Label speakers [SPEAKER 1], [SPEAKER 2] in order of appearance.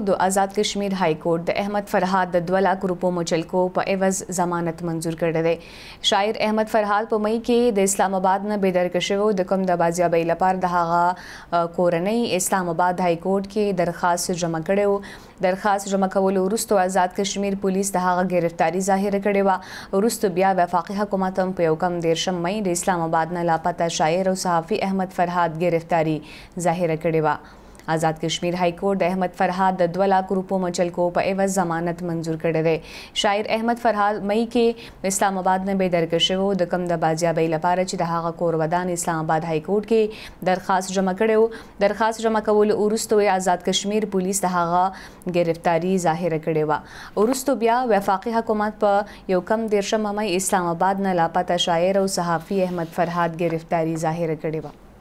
[SPEAKER 1] د آزاد کشمیر های کورټ د احمد فرهاد د 2 لک روپو مچلکو په ایواز ضمانت منزور کړی دی شاعر احمد فرهاد په مئی کې د اسلام آباد نه بيدرک شوی د کوم د بازیابې لپاره د هغه کورنۍ اسلام آباد های کورټ کې درخواست جمع کړو درخواست جمع کول وروسته آزاد کشمیر پولیس د هغه گرفتاری ظاهر کړی و وروسته بیا وفاقي حکومت هم په یو کم دیر شم مئی د اسلام آباد نه لاپتا شاعر او صحافي احمد فرهاد گرفتاری ظاهر کړی و آزاد کشمیر های کورټ د احمد فرهاد د 2 لک روپو مچلکو په عوض ضمانت منزور کړی دی شاعر احمد فرهاد مئی کې اسلام آباد نه به درکښو د کم د بازیابۍ لپاره چې د هغه کور ودان اسلام آباد های کورټ کې درخواست جمع کړو درخواست جمع کول ورستو آزاد کشمیر پولیس د هغه گرفتاری ظاهر کړی و ورستو بیا وفاقي حکومت په یو کم دیرشم مې اسلام آباد نه لاپتا شاعر او صحافي احمد فرهاد گرفتاری ظاهر کړی و